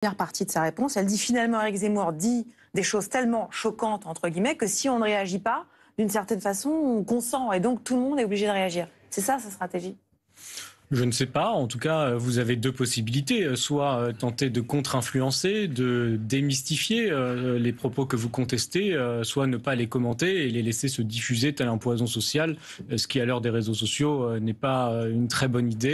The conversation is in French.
première partie de sa réponse. Elle dit finalement, Eric Zemmour dit des choses tellement choquantes, entre guillemets, que si on ne réagit pas, d'une certaine façon, on consent. Et donc tout le monde est obligé de réagir. C'est ça sa stratégie je ne sais pas. En tout cas, euh, vous avez deux possibilités. Euh, soit euh, tenter de contre-influencer, de démystifier les propos que vous contestez, soit ne pas les commenter et les laisser se diffuser tel un poison social, ce qui, à l'heure des réseaux sociaux, n'est pas une très bonne idée.